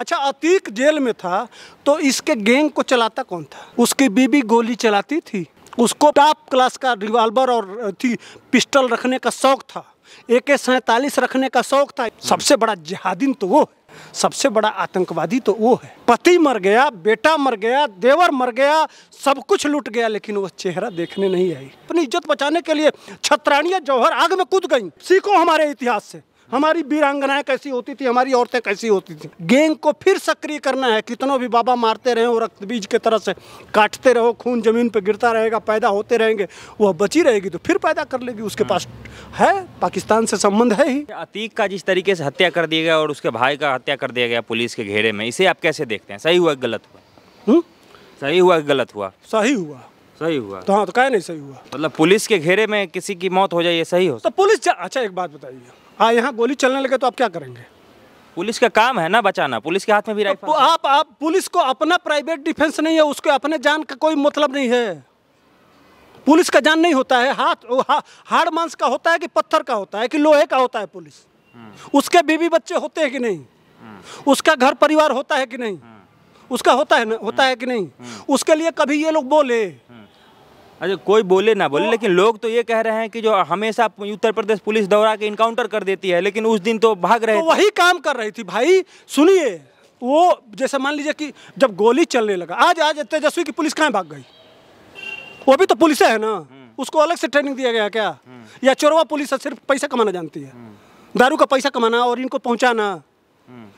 अच्छा अतीक जेल में था तो इसके गैंग को चलाता कौन था उसकी बीबी गोली चलाती थी उसको टॉप क्लास का रिवाल्वर और थी पिस्टल रखने का शौक था ए के सैतालीस रखने का शौक था सबसे बड़ा जिहादीन तो वो है सबसे बड़ा आतंकवादी तो वो है पति मर गया बेटा मर गया देवर मर गया सब कुछ लूट गया लेकिन वो चेहरा देखने नहीं आई अपनी इज्जत बचाने के लिए छतरानिया जौहर आग में कूद गई सीखो हमारे इतिहास से हमारी वीरांगनाएं कैसी होती थी हमारी औरतें कैसी होती थी गेंग को फिर सक्रिय करना है कितनों भी बाबा मारते रहे और रक्त बीज के तरह से काटते रहो खून जमीन पर गिरता रहेगा पैदा होते रहेंगे वह बची रहेगी तो फिर पैदा कर लेगी उसके हाँ। पास है पाकिस्तान से संबंध है ही अतीक का जिस तरीके से हत्या कर दिया गया और उसके भाई का हत्या कर दिया गया पुलिस के घेरे में इसे आप कैसे देखते हैं सही हुआ गलत हुआ सही हुआ गलत हुआ सही हुआ सही हुआ तो हाँ तो क्या नहीं सही हुआ मतलब पुलिस के घेरे में किसी की मौत हो जाए ये सही हो तो पुलिस अच्छा एक बात बताइए हाँ यहाँ गोली चलने लगे तो आप क्या करेंगे पुलिस का काम है ना बचाना पुलिस के हाथ में भी राइफल तो आप आप पुलिस को अपना प्राइवेट डिफेंस नहीं है उसके अपने जान का कोई मतलब नहीं है पुलिस का जान नहीं होता है हाथ हा, हाड़ मांस का होता है कि पत्थर का होता है कि लोहे का होता है पुलिस हम्म। उसके बीवी बच्चे होते हैं कि नहीं हम्म। उसका घर परिवार होता है कि नहीं हम्म। उसका होता है ना होता है कि नहीं उसके लिए कभी ये लोग बोले अच्छा कोई बोले ना बोले तो, लेकिन लोग तो ये कह रहे हैं कि जो हमेशा उत्तर प्रदेश पुलिस दौरा के इनकाउंटर कर देती है लेकिन उस दिन तो भाग रहे तो वही काम कर रही थी भाई सुनिए वो जैसे मान लीजिए कि जब गोली चलने लगा आज आज तेजस्वी की पुलिस कहाँ भाग गई वो भी तो पुलिस है ना हम्म। उसको अलग से ट्रेनिंग दिया गया क्या हम्म। या चोरवा पुलिस सिर्फ पैसा कमाना जानती है हम्म। दारू का पैसा कमाना और इनको पहुँचाना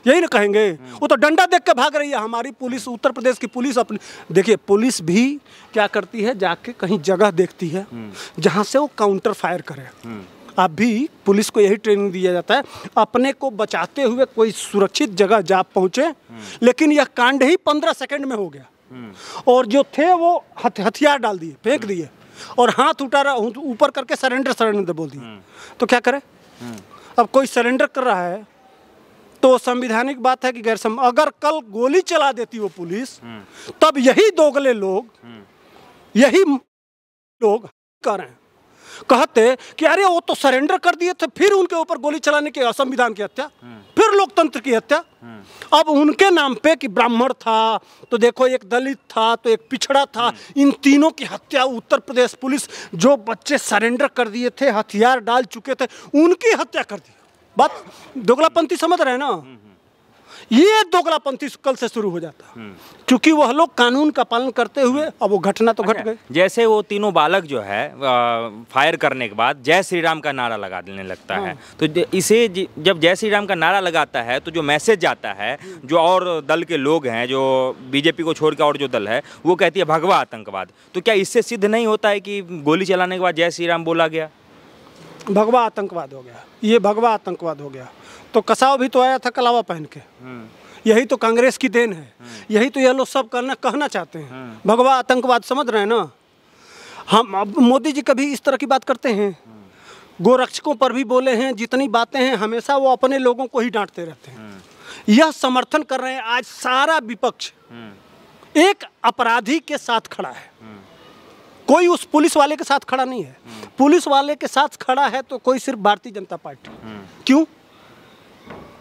यही ना कहेंगे वो तो डंडा देख के भाग रही है हमारी पुलिस उत्तर प्रदेश की पुलिस अपनी देखिए पुलिस भी क्या करती है जाके कहीं जगह देखती है जहाँ से वो काउंटर फायर करे भी पुलिस को यही ट्रेनिंग दिया जाता है अपने को बचाते हुए कोई सुरक्षित जगह जा पहुँचे लेकिन यह कांड ही पंद्रह सेकेंड में हो गया और जो थे वो हथियार डाल दिए फेंक दिए और हाथ उठा रहा ऊपर करके सरेंडर सरेंडर बोल दिए तो क्या करे अब कोई सरेंडर कर रहा है तो संविधानिक बात है कि गैर अगर कल गोली चला देती वो पुलिस हम्म। तो तब यही दोगले लोग हम्म। यही लोग करें कहते कि अरे वो तो सरेंडर कर दिए थे फिर उनके ऊपर गोली चलाने की असंविधान की हत्या हम्म। फिर लोकतंत्र की हत्या अब उनके नाम पे कि ब्राह्मण था तो देखो एक दलित था तो एक पिछड़ा था इन तीनों की हत्या उत्तर प्रदेश पुलिस जो बच्चे सरेंडर कर दिए थे हथियार डाल चुके थे उनकी हत्या कर दी बात दोगलापंथी समझ रहे हैं ना ये दोगलापंथी कल से शुरू हो जाता क्योंकि वह लोग कानून का पालन करते हुए अब वो घटना तो घट अच्छा, गई जैसे वो तीनों बालक जो है फायर करने के बाद जय श्री राम का नारा लगा देने लगता है हाँ। तो इसे जब जय श्री राम का नारा लगाता है तो जो मैसेज जाता है जो और दल के लोग हैं जो बीजेपी को छोड़ के और जो दल है वो कहती है भगवा आतंकवाद तो क्या इससे सिद्ध नहीं होता है कि गोली चलाने के बाद जय श्री राम बोला गया भगवा आतंकवाद हो गया ये भगवा आतंकवाद हो गया तो कसाव भी तो आया था कलावा पहन के हम्म। यही तो कांग्रेस की देन है हम्म। यही तो ये लोग सब करना कहना चाहते हैं हम्म। भगवा आतंकवाद समझ रहे हैं ना हम अब मोदी जी कभी इस तरह की बात करते हैं गोरक्षकों पर भी बोले हैं जितनी बातें हैं हमेशा वो अपने लोगों को ही डांटते रहते हैं यह समर्थन कर रहे हैं आज सारा विपक्ष एक अपराधी के साथ खड़ा है कोई उस पुलिस वाले के साथ खड़ा नहीं है पुलिस वाले के साथ खड़ा है तो कोई सिर्फ भारतीय जनता पार्टी क्यों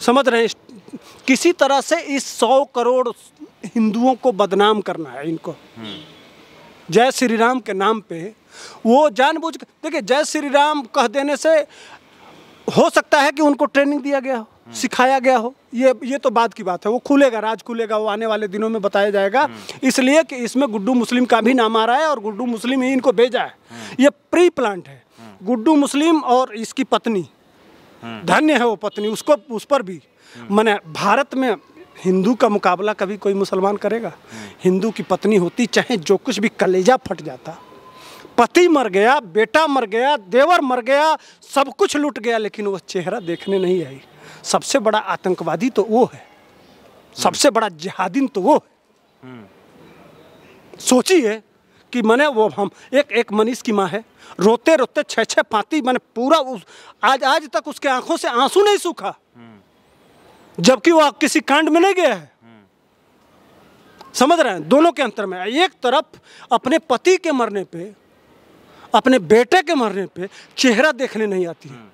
समझ रहे हैं किसी तरह से इस सौ करोड़ हिंदुओं को बदनाम करना है इनको जय श्री राम के नाम पे वो जानबूझ देखिए जय श्री राम कह देने से हो सकता है कि उनको ट्रेनिंग दिया गया हो सिखाया गया हो ये ये तो बाद की बात है वो खुलेगा राज खुलेगा वो आने वाले दिनों में बताया जाएगा इसलिए कि इसमें गुड्डू मुस्लिम का भी नाम आ रहा है और गुड्डू मुस्लिम ही इनको भेजा है ये प्री प्लांट है गुड्डू मुस्लिम और इसकी पत्नी धन्य है वो पत्नी उसको उस पर भी मैंने भारत में हिंदू का मुकाबला कभी कोई मुसलमान करेगा हिंदू की पत्नी होती चाहे जो कुछ भी कलेजा फट जाता पति मर गया बेटा मर गया देवर मर गया सब कुछ लूट गया लेकिन वह चेहरा देखने नहीं आई सबसे बड़ा आतंकवादी तो वो है सबसे बड़ा जिहादिन तो वो है सोचिए कि मैंने वो हम एक एक मनीष की माँ है रोते रोते छः छः पाती मैंने पूरा उस आज आज तक उसके आंखों से आंसू नहीं सूखा जबकि वह किसी कांड में नहीं गया है समझ रहे हैं दोनों के अंतर में एक तरफ अपने पति के मरने पे अपने बेटे के मरने पे चेहरा देखने नहीं आती है हम्म।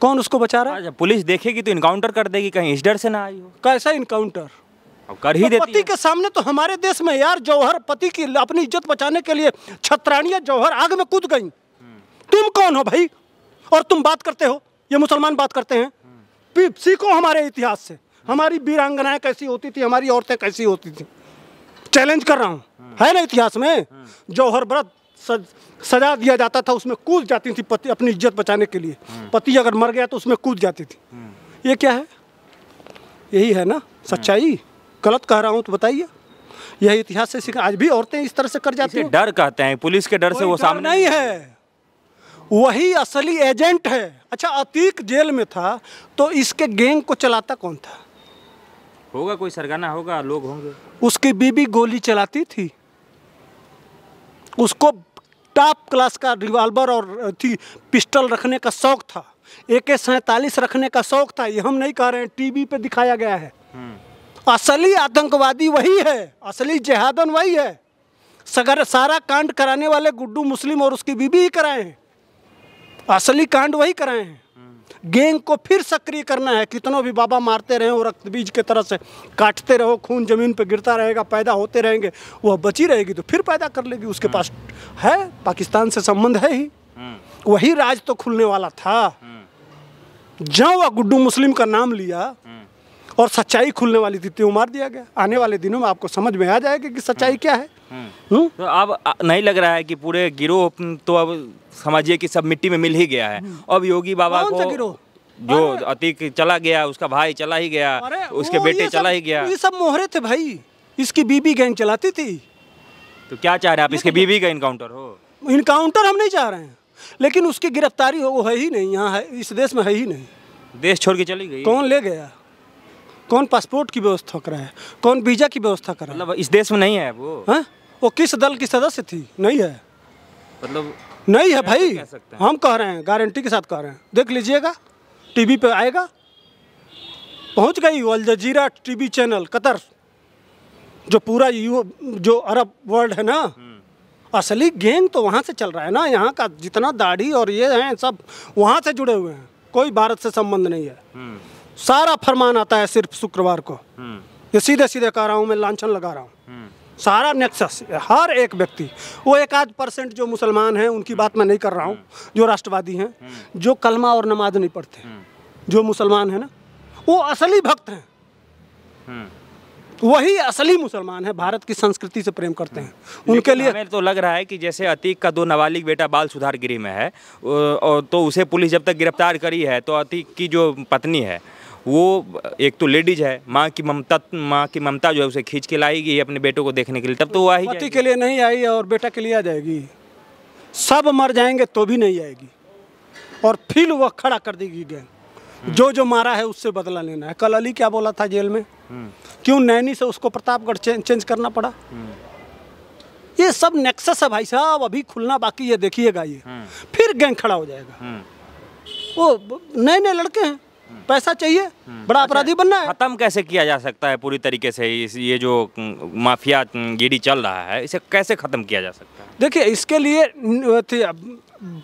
कौन उसको बचा रहा है जब अच्छा, पुलिस देखेगी तो इनकाउंटर कर देगी कहीं इस डर से ना आई हो कैसा इनकाउंटर कर ही तो देती पति के सामने तो हमारे देश में यार जौहर पति की अपनी इज्जत बचाने के लिए छत्रानियाँ जौहर आग में कूद गई हम्म। तुम कौन हो भाई और तुम बात करते हो ये मुसलमान बात करते हैं हम्म। सीखो हमारे इतिहास से हमारी वीरांगनाएं कैसी होती थी हमारी औरतें कैसी होती थी चैलेंज कर रहा हूँ है ना इतिहास में जौहर व्रत सजा दिया जाता था उसमें कूद जाती थी पति अपनी इज्जत बचाने के लिए हम्म। पति अगर मर गया तो उसमें कूद जाती थी हम्म। ये क्या है यही है ना सच्चाई हम्म। गलत कह रहा हूँ तो बताइए यह इतिहास से सीखा आज भी औरतें इस तरह से कर जाती हैं डर कहते हैं पुलिस के डर से वो सामने नहीं है वही असली एजेंट है अच्छा अतीक जेल में था तो इसके गैंग को चलाता कौन था होगा कोई सरगाना होगा लोग होंगे उसकी बीबी गोली चलाती थी उसको टॉप क्लास का रिवाल्वर और पिस्टल रखने का शौक था ए के सैंतालीस रखने का शौक था ये हम नहीं कह रहे हैं टीवी पे दिखाया गया है हम्म। असली आतंकवादी वही है असली जहादन वही है सगर सारा कांड कराने वाले गुड्डू मुस्लिम और उसकी बीबी ही कराए हैं असली कांड वही कराए हैं गैंग को फिर सक्रिय करना है कितनों भी बाबा मारते रहे और रक्त बीज के तरह से काटते रहो खून जमीन पर गिरता रहेगा पैदा होते रहेंगे वह बची रहेगी तो फिर पैदा कर लेगी उसके हम्म। पास है पाकिस्तान से संबंध है ही हम्म। वही राज तो खुलने वाला था हम्म। जब वह गुड्डू मुस्लिम का नाम लिया और सच्चाई खुलने वाली थी त्यों मार दिया गया आने वाले दिनों में आपको समझ में आ जाएगा कि सच्चाई क्या है हम्म। हम्म? तो अब नहीं लग रहा है कि पूरे गिरोह हम्म, तो अब समझिए कि सब मिट्टी में मिल ही गया है अब योगी बाबा को जो अतीक चला गया उसका भाई चला ही गया उसके बेटे चला ही गया ये सब मोहरे थे भाई इसकी बीबी गैंग चलाती थी तो क्या चाह रहे हैं आप इसके तो बीबी का इनकाउंटर हो इनकाउंटर हम नहीं चाह रहे हैं लेकिन उसकी गिरफ्तारी हो वो है ही नहीं यहाँ है इस देश में है ही नहीं देश छोड़ के चली गई कौन ले गया कौन पासपोर्ट की व्यवस्था है कौन वीज़ा की व्यवस्था कराए मतलब इस देश में नहीं है वो है हाँ? वो किस दल की सदस्य थी नहीं है मतलब नहीं है भाई हम कह रहे हैं गारंटी के साथ कह रहे हैं देख लीजिएगा टीवी पे आएगा पहुंच गई Al Jazeera TV channel Qatar जो पूरा यू जो अरब वर्ल्ड है ना हम्म। असली गेंग तो वहाँ से चल रहा है ना यहाँ का जितना दाढ़ी और ये हैं सब वहाँ से जुड़े हुए हैं कोई भारत से संबंध नहीं है हम्म। सारा फरमान आता है सिर्फ शुक्रवार को हम्म। ये सीधे सीधे कह रहा हूँ मैं लाछन लगा रहा हूँ हम्म। सारा नेक्सस हर एक व्यक्ति वो एक आध परसेंट जो मुसलमान हैं उनकी हम्म। बात मैं नहीं कर रहा हूँ जो राष्ट्रवादी हैं जो कलमा और नमाज नहीं पढ़ते जो मुसलमान है ना वो असली भक्त हैं वही असली मुसलमान है भारत की संस्कृति से प्रेम करते हैं उनके लिए हमें तो लग रहा है कि जैसे अतीक का दो नाबालिग बेटा बाल सुधार गृह में है और तो उसे पुलिस जब तक गिरफ्तार करी है तो अतीक की जो पत्नी है वो एक तो लेडीज है माँ की ममता माँ की ममता जो है उसे खींच के लाएगी अपने बेटे को देखने के लिए तब तो वो आई पति के लिए नहीं आई और बेटा के लिए आ जाएगी सब मर जाएंगे तो भी नहीं आएगी और फिर वह खड़ा कर देगी गैंग हम्म। जो जो मारा है उससे बदला लेना है कल अली क्या बोला था जेल में हम्म। क्यों नैनी से उसको प्रतापगढ़ चेंज करना पड़ा हम्म। ये सब नेक्सस है भाई साहब अभी खुलना बाकी है देखिएगा ये फिर गैंग खड़ा हो जाएगा वो नए नए लड़के हैं पैसा चाहिए बड़ा अच्छा, अपराधी बनना है खत्म कैसे किया जा सकता है पूरी तरीके से ये जो माफिया गिरी चल रहा है इसे कैसे खत्म किया जा सकता है देखिए इसके लिए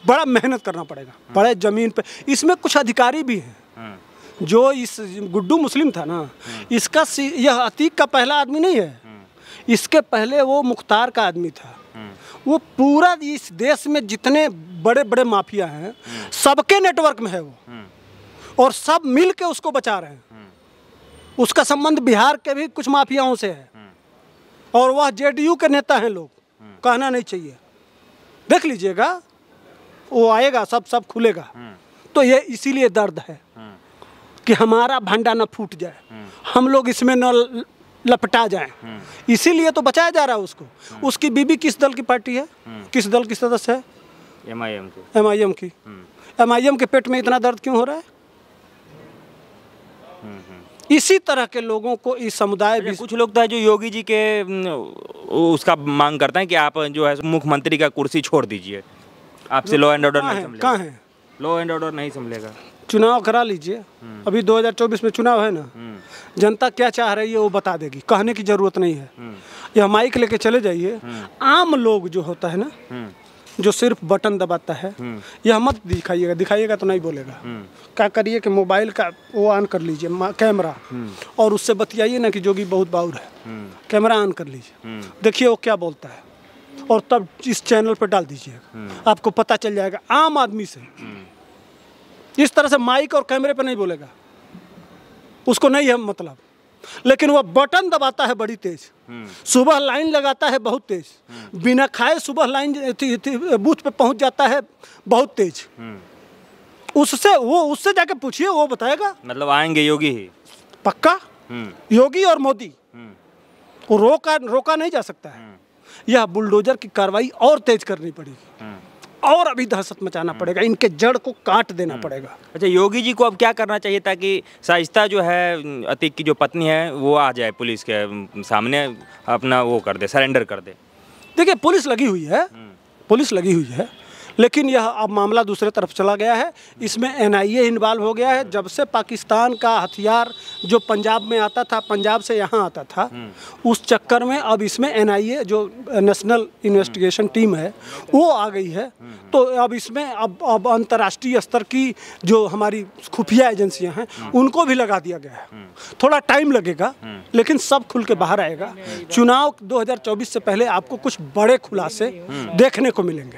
बड़ा मेहनत करना पड़ेगा हम्म। बड़े जमीन पे इसमें कुछ अधिकारी भी हैं हम्म। जो इस गुड्डू मुस्लिम था ना हम्म। इसका यह अतीक का पहला आदमी नहीं है इसके पहले वो मुख्तार का आदमी था वो पूरा इस देश में जितने बड़े बड़े माफिया हैं सबके नेटवर्क में है वो और सब मिल के उसको बचा रहे हैं उसका संबंध बिहार के भी कुछ माफियाओं से है और वह जेडीयू के नेता हैं लोग कहना नहीं चाहिए देख लीजिएगा वो आएगा सब सब खुलेगा तो ये इसीलिए दर्द है कि हमारा भंडा ना फूट जाए हम लोग इसमें न लपटा जाए इसीलिए तो बचाया जा रहा है उसको उसकी बीबी किस दल की पार्टी है किस दल की सदस्य है एम आई एम की एम आई एम की एम आई एम के पेट में इतना दर्द क्यों हो रहा है इसी तरह के लोगों को इस समुदाय भी अच्छा, कुछ लोग तो है जो योगी जी के उसका मांग करते हैं कि आप जो है मुख्यमंत्री का कुर्सी छोड़ दीजिए आपसे लॉ एंड ऑर्डर नहीं कहाँ है लॉ एंड ऑर्डर नहीं संभलेगा चुनाव करा लीजिए हम्म। अभी 2024 में चुनाव है ना हम्म। जनता क्या चाह रही है वो बता देगी कहने की जरूरत नहीं है हम्म। यह माइक लेके चले जाइए आम लोग जो होता है ना जो सिर्फ बटन दबाता है हम्म। यह मत दिखाइएगा दिखाइएगा तो नहीं बोलेगा हम्म। क्या करिए कि मोबाइल का वो ऑन कर लीजिए कैमरा हम्म। और उससे बतियाइए ना कि जोगी बहुत बाउर है कैमरा ऑन कर लीजिए देखिए वो क्या बोलता है और तब इस चैनल पर डाल दीजिएगा आपको पता चल जाएगा आम आदमी से इस तरह से माइक और कैमरे पर नहीं बोलेगा उसको नहीं है मतलब लेकिन वह बटन दबाता है बड़ी तेज सुबह लाइन लगाता है बहुत तेज बिना खाए सुबह लाइन बूथ पे पहुंच जाता है बहुत तेज उससे वो उससे जाके पूछिए वो बताएगा मतलब आएंगे योगी ही पक्का योगी और मोदी रोका रोका नहीं जा सकता है यह बुलडोजर की कार्रवाई और तेज करनी पड़ेगी और अभी दहशत मचाना हम्म। पड़ेगा इनके जड़ को काट देना हम्म। पड़ेगा अच्छा योगी जी को अब क्या करना चाहिए ताकि साइस्ता जो है अतीक की जो पत्नी है वो आ जाए पुलिस के सामने अपना वो कर दे सरेंडर कर दे देखिए पुलिस लगी हुई है हम्म। पुलिस लगी हुई है लेकिन यह अब मामला दूसरे तरफ चला गया है इसमें एनआईए इन्वॉल्व हो गया है जब से पाकिस्तान का हथियार जो पंजाब में आता था पंजाब से यहाँ आता था हम्म। उस चक्कर में अब इसमें एनआईए जो नेशनल इन्वेस्टिगेशन टीम है वो आ गई है हम्म। तो अब इसमें अब अब अंतर्राष्ट्रीय स्तर की जो हमारी खुफिया एजेंसियाँ हैं हम्म। उनको भी लगा दिया गया है थोड़ा टाइम लगेगा लेकिन सब खुल के बाहर आएगा चुनाव 2024 से पहले आपको कुछ बड़े खुलासे देखने को मिलेंगे